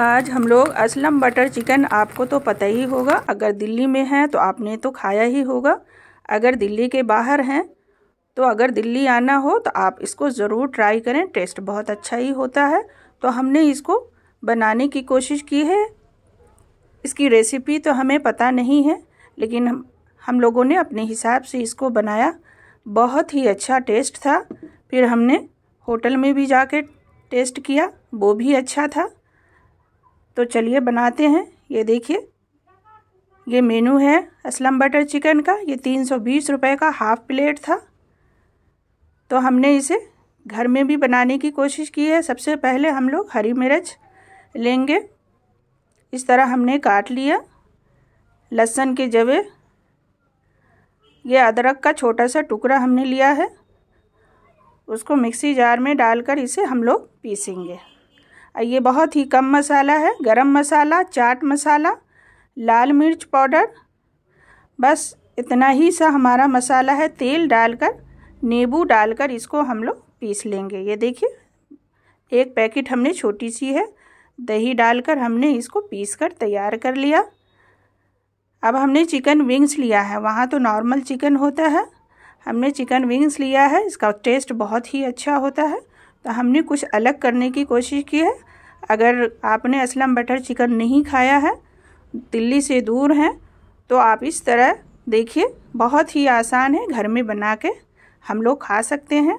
आज हम लोग असलम बटर चिकन आपको तो पता ही होगा अगर दिल्ली में हैं तो आपने तो खाया ही होगा अगर दिल्ली के बाहर हैं तो अगर दिल्ली आना हो तो आप इसको ज़रूर ट्राई करें टेस्ट बहुत अच्छा ही होता है तो हमने इसको बनाने की कोशिश की है इसकी रेसिपी तो हमें पता नहीं है लेकिन हम हम लोगों ने अपने हिसाब से इसको बनाया बहुत ही अच्छा टेस्ट था फिर हमने होटल में भी जा टेस्ट किया वो भी अच्छा था तो चलिए बनाते हैं ये देखिए ये मेनू है असलम बटर चिकन का ये तीन सौ बीस रुपये का हाफ़ प्लेट था तो हमने इसे घर में भी बनाने की कोशिश की है सबसे पहले हम लोग हरी मिर्च लेंगे इस तरह हमने काट लिया लहसन के जवे ये अदरक का छोटा सा टुकड़ा हमने लिया है उसको मिक्सी जार में डालकर इसे हम लोग पीसेंगे ये बहुत ही कम मसाला है गरम मसाला चाट मसाला लाल मिर्च पाउडर बस इतना ही सा हमारा मसाला है तेल डालकर नींबू डालकर इसको हम लोग पीस लेंगे ये देखिए एक पैकेट हमने छोटी सी है दही डालकर हमने इसको पीस कर तैयार कर लिया अब हमने चिकन विंग्स लिया है वहाँ तो नॉर्मल चिकन होता है हमने चिकन विंग्स लिया है इसका टेस्ट बहुत ही अच्छा होता है तो हमने कुछ अलग करने की कोशिश की है अगर आपने असलम बटर चिकन नहीं खाया है दिल्ली से दूर हैं तो आप इस तरह देखिए बहुत ही आसान है घर में बना के हम लोग खा सकते हैं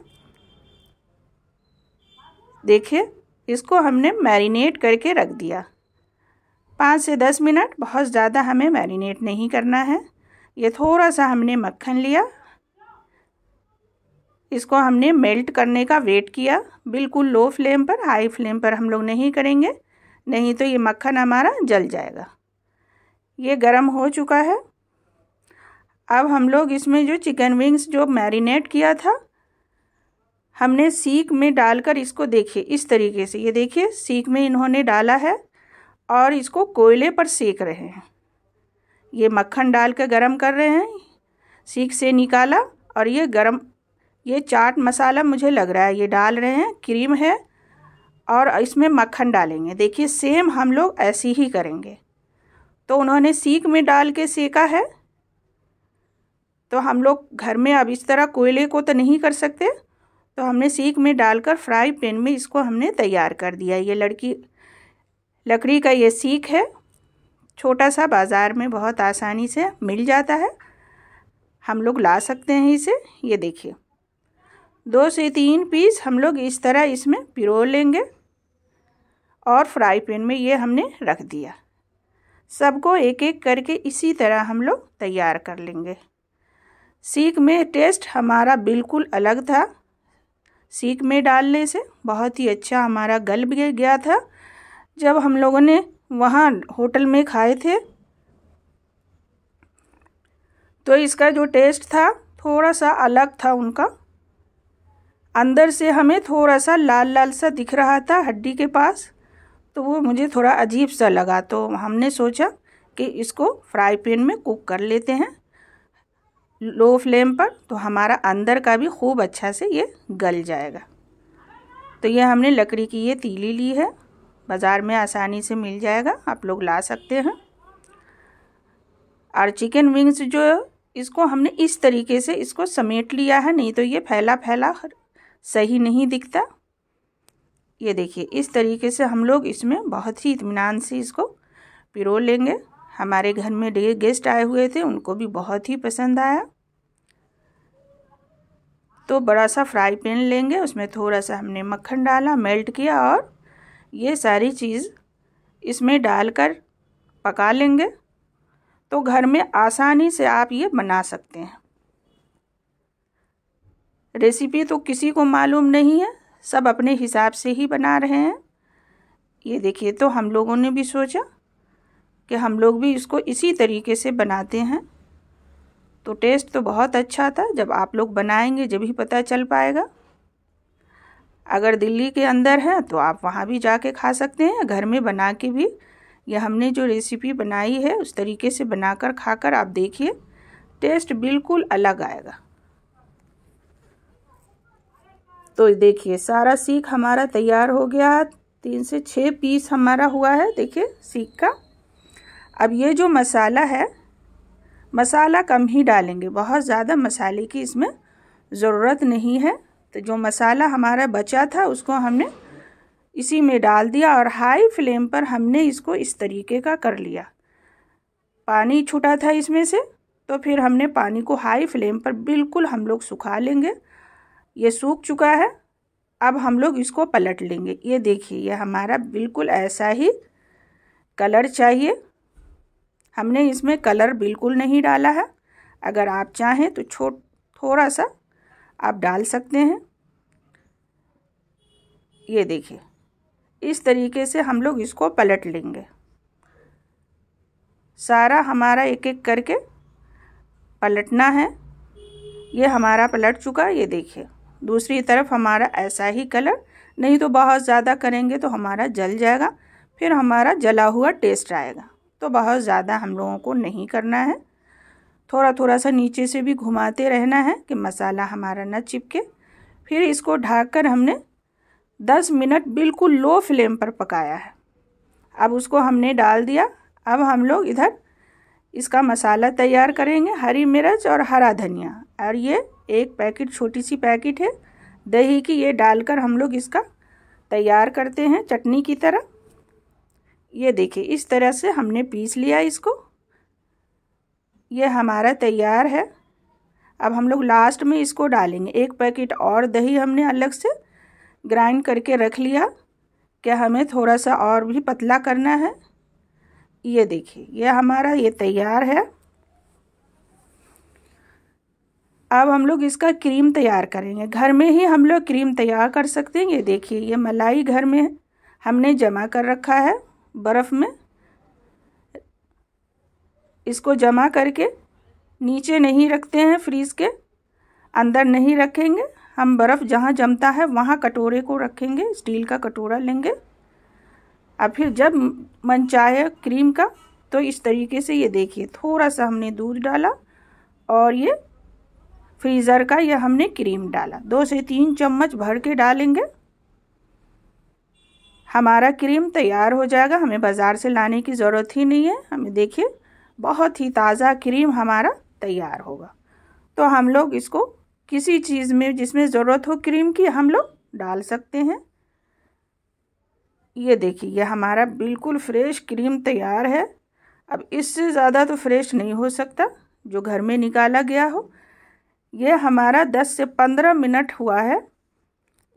देखिए इसको हमने मैरिनेट करके रख दिया पाँच से दस मिनट बहुत ज़्यादा हमें मैरिनेट नहीं करना है ये थोड़ा सा हमने मक्खन लिया इसको हमने मेल्ट करने का वेट किया बिल्कुल लो फ्लेम पर हाई फ्लेम पर हम लोग नहीं करेंगे नहीं तो ये मक्खन हमारा जल जाएगा ये गरम हो चुका है अब हम लोग इसमें जो चिकन विंग्स जो मैरिनेट किया था हमने सीख में डालकर इसको देखिए इस तरीके से ये देखिए सीख में इन्होंने डाला है और इसको कोयले पर सेक रहे हैं ये मक्खन डाल कर गर्म कर रहे हैं सीख से निकाला और ये गरम ये चाट मसाला मुझे लग रहा है ये डाल रहे हैं क्रीम है और इसमें मक्खन डालेंगे देखिए सेम हम लोग ऐसे ही करेंगे तो उन्होंने सीख में डाल के सेका है तो हम लोग घर में अब इस तरह कोयले को तो नहीं कर सकते तो हमने सीख में डालकर फ्राई पैन में इसको हमने तैयार कर दिया ये लड़की लकड़ी का ये सीख है छोटा सा बाज़ार में बहुत आसानी से मिल जाता है हम लोग ला सकते हैं इसे ये देखिए दो से तीन पीस हम लोग इस तरह इसमें पिरो लेंगे और फ्राई पैन में ये हमने रख दिया सबको एक एक करके इसी तरह हम लोग तैयार कर लेंगे सीख में टेस्ट हमारा बिल्कुल अलग था सीख में डालने से बहुत ही अच्छा हमारा गल भी गया था जब हम लोगों ने वहाँ होटल में खाए थे तो इसका जो टेस्ट था थोड़ा सा अलग था उनका अंदर से हमें थोड़ा सा लाल लाल सा दिख रहा था हड्डी के पास तो वो मुझे थोड़ा अजीब सा लगा तो हमने सोचा कि इसको फ्राई पैन में कुक कर लेते हैं लो फ्लेम पर तो हमारा अंदर का भी खूब अच्छा से ये गल जाएगा तो ये हमने लकड़ी की ये तीली ली है बाज़ार में आसानी से मिल जाएगा आप लोग ला सकते हैं और चिकन विंग्स जो इसको हमने इस तरीके से इसको समेट लिया है नहीं तो ये फैला फैला सही नहीं दिखता ये देखिए इस तरीके से हम लोग इसमें बहुत ही इतमान से इसको पिरो लेंगे हमारे घर में डे गेस्ट आए हुए थे उनको भी बहुत ही पसंद आया तो बड़ा सा फ्राई पैन लेंगे उसमें थोड़ा सा हमने मक्खन डाला मेल्ट किया और ये सारी चीज़ इसमें डालकर पका लेंगे तो घर में आसानी से आप ये बना सकते हैं रेसिपी तो किसी को मालूम नहीं है सब अपने हिसाब से ही बना रहे हैं ये देखिए तो हम लोगों ने भी सोचा कि हम लोग भी इसको इसी तरीके से बनाते हैं तो टेस्ट तो बहुत अच्छा था जब आप लोग बनाएंगे जब ही पता चल पाएगा अगर दिल्ली के अंदर है तो आप वहाँ भी जाके खा सकते हैं घर में बना के भी यह हमने जो रेसिपी बनाई है उस तरीके से बनाकर खाकर आप देखिए टेस्ट बिल्कुल अलग आएगा तो देखिए सारा सीख हमारा तैयार हो गया तीन से छः पीस हमारा हुआ है देखिए सीख का अब ये जो मसाला है मसाला कम ही डालेंगे बहुत ज़्यादा मसाले की इसमें ज़रूरत नहीं है तो जो मसाला हमारा बचा था उसको हमने इसी में डाल दिया और हाई फ्लेम पर हमने इसको इस तरीके का कर लिया पानी छूटा था इसमें से तो फिर हमने पानी को हाई फ्लेम पर बिल्कुल हम लोग सुखा लेंगे ये सूख चुका है अब हम लोग इसको पलट लेंगे ये देखिए ये हमारा बिल्कुल ऐसा ही कलर चाहिए हमने इसमें कलर बिल्कुल नहीं डाला है अगर आप चाहें तो छो थोड़ा सा आप डाल सकते हैं ये देखिए इस तरीके से हम लोग इसको पलट लेंगे सारा हमारा एक एक करके पलटना है ये हमारा पलट चुका ये देखिए दूसरी तरफ हमारा ऐसा ही कलर नहीं तो बहुत ज़्यादा करेंगे तो हमारा जल जाएगा फिर हमारा जला हुआ टेस्ट आएगा तो बहुत ज़्यादा हम लोगों को नहीं करना है थोड़ा थोड़ा सा नीचे से भी घुमाते रहना है कि मसाला हमारा ना चिपके फिर इसको कर हमने 10 मिनट बिल्कुल लो फ्लेम पर पकाया है अब उसको हमने डाल दिया अब हम लोग इधर इसका मसाला तैयार करेंगे हरी मिर्च और हरा धनिया और ये एक पैकेट छोटी सी पैकेट है दही की ये डालकर हम लोग इसका तैयार करते हैं चटनी की तरह ये देखिए इस तरह से हमने पीस लिया इसको ये हमारा तैयार है अब हम लोग लास्ट में इसको डालेंगे एक पैकेट और दही हमने अलग से ग्राइंड करके रख लिया क्या हमें थोड़ा सा और भी पतला करना है ये देखिए ये हमारा ये तैयार है अब हम लोग इसका क्रीम तैयार करेंगे घर में ही हम लोग क्रीम तैयार कर सकते हैं ये देखिए ये मलाई घर में हमने जमा कर रखा है बर्फ़ में इसको जमा करके नीचे नहीं रखते हैं फ्रीज़ के अंदर नहीं रखेंगे हम बर्फ़ जहाँ जमता है वहाँ कटोरे को रखेंगे स्टील का कटोरा लेंगे अब फिर जब मन चाहे क्रीम का तो इस तरीके से ये देखिए थोड़ा सा हमने दूध डाला और ये फ्रीज़र का ये हमने क्रीम डाला दो से तीन चम्मच भर के डालेंगे हमारा क्रीम तैयार हो जाएगा हमें बाज़ार से लाने की ज़रूरत ही नहीं है हमें देखिए बहुत ही ताज़ा क्रीम हमारा तैयार होगा तो हम लोग इसको किसी चीज़ में जिसमें ज़रूरत हो क्रीम की हम लोग डाल सकते हैं ये देखिए यह हमारा बिल्कुल फ्रेश क्रीम तैयार है अब इससे ज़्यादा तो फ्रेश नहीं हो सकता जो घर में निकाला गया हो यह हमारा 10 से 15 मिनट हुआ है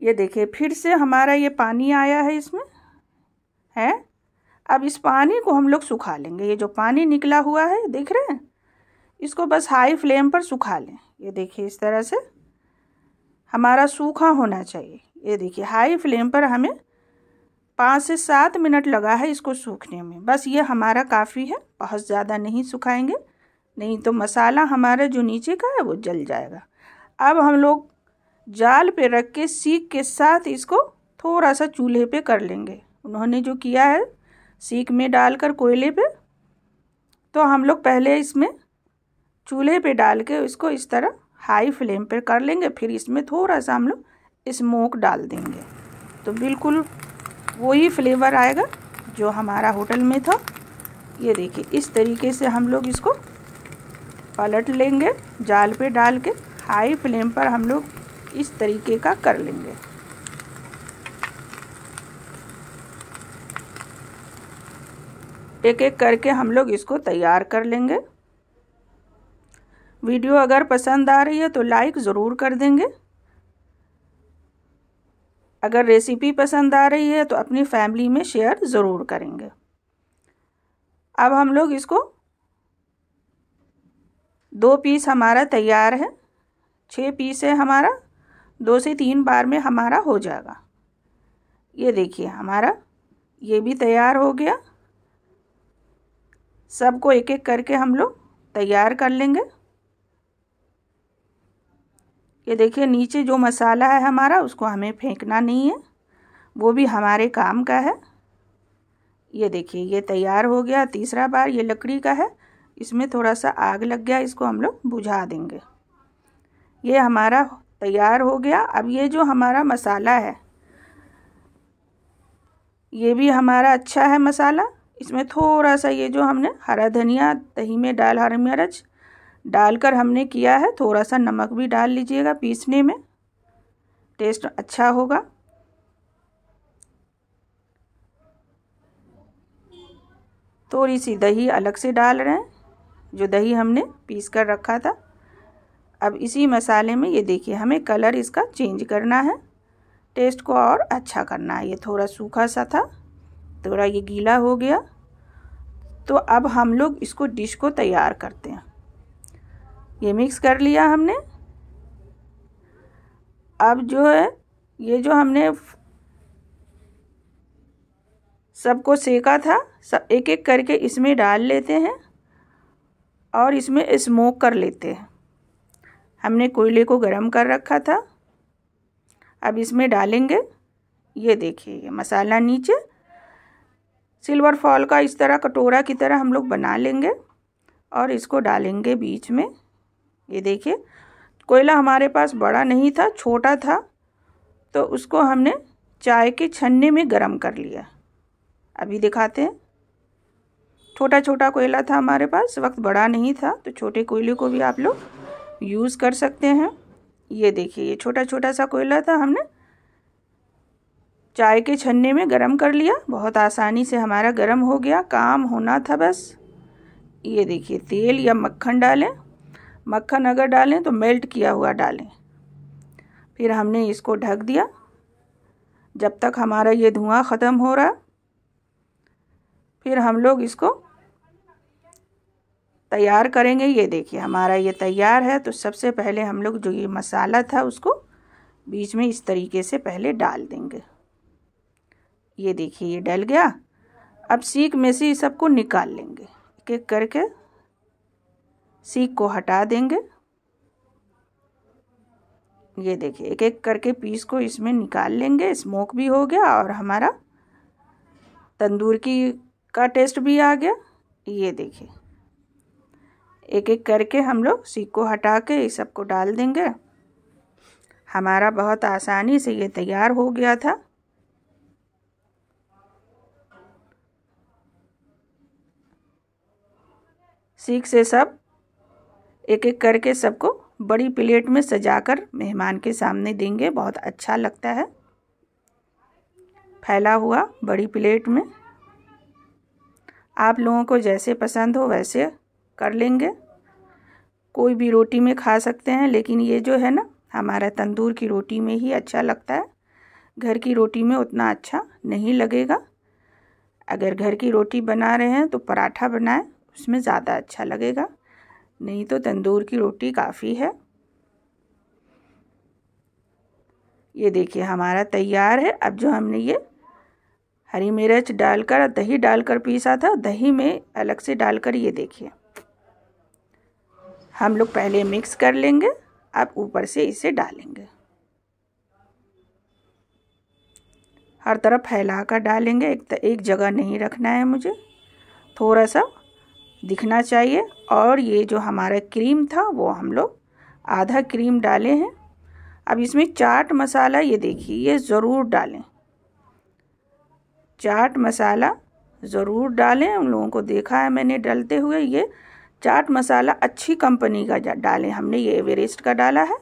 ये देखिए फिर से हमारा ये पानी आया है इसमें है अब इस पानी को हम लोग सुखा लेंगे ये जो पानी निकला हुआ है देख रहे हैं इसको बस हाई फ्लेम पर सुखा लें ये देखिए इस तरह से हमारा सूखा होना चाहिए ये देखिए हाई फ्लेम पर हमें पाँच से सात मिनट लगा है इसको सूखने में बस ये हमारा काफ़ी है बहुत ज़्यादा नहीं सुखाएंगे नहीं तो मसाला हमारा जो नीचे का है वो जल जाएगा अब हम लोग जाल पे रख के सीख के साथ इसको थोड़ा सा चूल्हे पे कर लेंगे उन्होंने जो किया है सीख में डालकर कोयले पे तो हम लोग पहले इसमें चूल्हे पे डाल के इसको इस तरह हाई फ्लेम पर कर लेंगे फिर इसमें थोड़ा सा हम लोग स्मोक डाल देंगे तो बिल्कुल वही फ्लेवर आएगा जो हमारा होटल में था ये देखिए इस तरीके से हम लोग इसको पलट लेंगे जाल पे डाल के हाई फ्लेम पर हम लोग इस तरीके का कर लेंगे एक एक करके हम लोग इसको तैयार कर लेंगे वीडियो अगर पसंद आ रही है तो लाइक ज़रूर कर देंगे अगर रेसिपी पसंद आ रही है तो अपनी फैमिली में शेयर ज़रूर करेंगे अब हम लोग इसको दो पीस हमारा तैयार है छः पीस है हमारा दो से तीन बार में हमारा हो जाएगा ये देखिए हमारा ये भी तैयार हो गया सबको एक एक करके हम लोग तैयार कर लेंगे ये देखिए नीचे जो मसाला है हमारा उसको हमें फेंकना नहीं है वो भी हमारे काम का है ये देखिए ये तैयार हो गया तीसरा बार ये लकड़ी का है इसमें थोड़ा सा आग लग गया इसको हम लोग बुझा देंगे ये हमारा तैयार हो गया अब ये जो हमारा मसाला है ये भी हमारा अच्छा है मसाला इसमें थोड़ा सा ये जो हमने हरा धनिया दही में डाल हरा मिर्च डालकर हमने किया है थोड़ा सा नमक भी डाल लीजिएगा पीसने में टेस्ट अच्छा होगा थोड़ी तो सी दही अलग से डाल रहे हैं जो दही हमने पीस कर रखा था अब इसी मसाले में ये देखिए हमें कलर इसका चेंज करना है टेस्ट को और अच्छा करना है ये थोड़ा सूखा सा था थोड़ा ये गीला हो गया तो अब हम लोग इसको डिश को तैयार करते हैं ये मिक्स कर लिया हमने अब जो है ये जो हमने सबको सेका था सब एक एक करके इसमें डाल लेते हैं और इसमें स्मोक कर लेते हैं हमने कोयले को गर्म कर रखा था अब इसमें डालेंगे ये देखिए ये मसाला नीचे सिल्वर फॉल का इस तरह कटोरा की तरह हम लोग बना लेंगे और इसको डालेंगे बीच में ये देखिए कोयला हमारे पास बड़ा नहीं था छोटा था तो उसको हमने चाय के छन्ने में गरम कर लिया अभी दिखाते हैं छोटा छोटा कोयला था हमारे पास वक्त बड़ा नहीं था तो छोटे कोयले को भी आप लोग यूज़ कर सकते हैं ये देखिए ये छोटा छोटा सा कोयला था हमने चाय के छन्ने में गरम कर लिया बहुत आसानी से हमारा गरम हो गया काम होना था बस ये देखिए तेल या मक्खन डालें मक्खन अगर डालें तो मेल्ट किया हुआ डालें फिर हमने इसको ढक दिया जब तक हमारा ये धुआं ख़त्म हो रहा फिर हम लोग इसको तैयार करेंगे ये देखिए हमारा ये तैयार है तो सबसे पहले हम लोग जो ये मसाला था उसको बीच में इस तरीके से पहले डाल देंगे ये देखिए ये डल गया अब सीख में से सबको निकाल लेंगे एक एक करके सीख को हटा देंगे ये देखिए एक एक करके पीस को इसमें निकाल लेंगे स्मोक भी हो गया और हमारा तंदूर की का टेस्ट भी आ गया ये देखिए एक एक करके हम लोग सीख को हटा के इस सबको डाल देंगे हमारा बहुत आसानी से ये तैयार हो गया था सीख से सब एक एक करके सबको बड़ी प्लेट में सजाकर मेहमान के सामने देंगे बहुत अच्छा लगता है फैला हुआ बड़ी प्लेट में आप लोगों को जैसे पसंद हो वैसे कर लेंगे कोई भी रोटी में खा सकते हैं लेकिन ये जो है ना हमारा तंदूर की रोटी में ही अच्छा लगता है घर की रोटी में उतना अच्छा नहीं लगेगा अगर घर की रोटी बना रहे हैं तो पराठा बनाएं उसमें ज़्यादा अच्छा लगेगा नहीं तो तंदूर की रोटी काफ़ी है ये देखिए हमारा तैयार है अब जो हमने ये हरी मिर्च डालकर दही डालकर पीसा था दही में अलग से डालकर ये देखिए हम लोग पहले मिक्स कर लेंगे अब ऊपर से इसे डालेंगे हर तरफ फैला कर डालेंगे एक एक जगह नहीं रखना है मुझे थोड़ा सा दिखना चाहिए और ये जो हमारा क्रीम था वो हम लोग आधा क्रीम डाले हैं अब इसमें चाट मसाला ये देखिए ये ज़रूर डालें चाट मसाला ज़रूर डालें उन लोगों को देखा है मैंने डलते हुए ये चाट मसाला अच्छी कंपनी का डालें हमने ये एवरेस्ट का डाला है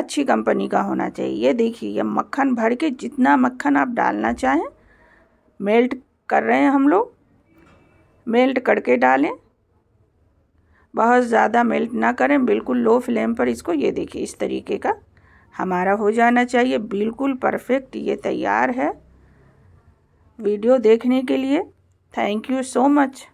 अच्छी कंपनी का होना चाहिए ये देखिए ये मक्खन भर के जितना मक्खन आप डालना चाहें मेल्ट कर रहे हैं हम लोग मेल्ट करके डालें बहुत ज़्यादा मेल्ट ना करें बिल्कुल लो फ्लेम पर इसको ये देखिए इस तरीके का हमारा हो जाना चाहिए बिल्कुल परफेक्ट ये तैयार है वीडियो देखने के लिए थैंक यू सो मच